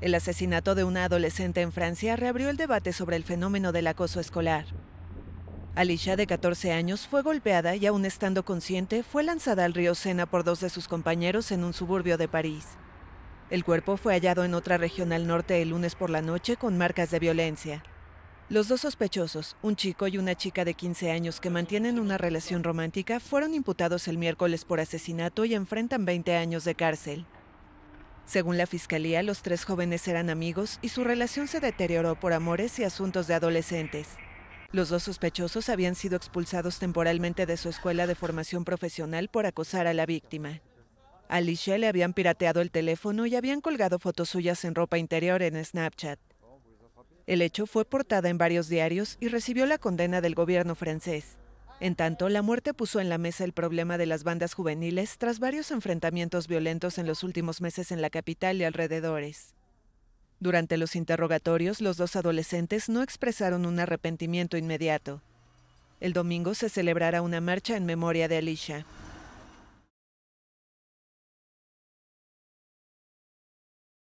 El asesinato de una adolescente en Francia reabrió el debate sobre el fenómeno del acoso escolar. Alicia, de 14 años, fue golpeada y aún estando consciente, fue lanzada al río Sena por dos de sus compañeros en un suburbio de París. El cuerpo fue hallado en otra región al norte el lunes por la noche con marcas de violencia. Los dos sospechosos, un chico y una chica de 15 años que mantienen una relación romántica, fueron imputados el miércoles por asesinato y enfrentan 20 años de cárcel. Según la fiscalía, los tres jóvenes eran amigos y su relación se deterioró por amores y asuntos de adolescentes. Los dos sospechosos habían sido expulsados temporalmente de su escuela de formación profesional por acosar a la víctima. A Alicia le habían pirateado el teléfono y habían colgado fotos suyas en ropa interior en Snapchat. El hecho fue portada en varios diarios y recibió la condena del gobierno francés. En tanto, la muerte puso en la mesa el problema de las bandas juveniles tras varios enfrentamientos violentos en los últimos meses en la capital y alrededores. Durante los interrogatorios, los dos adolescentes no expresaron un arrepentimiento inmediato. El domingo se celebrará una marcha en memoria de Alicia.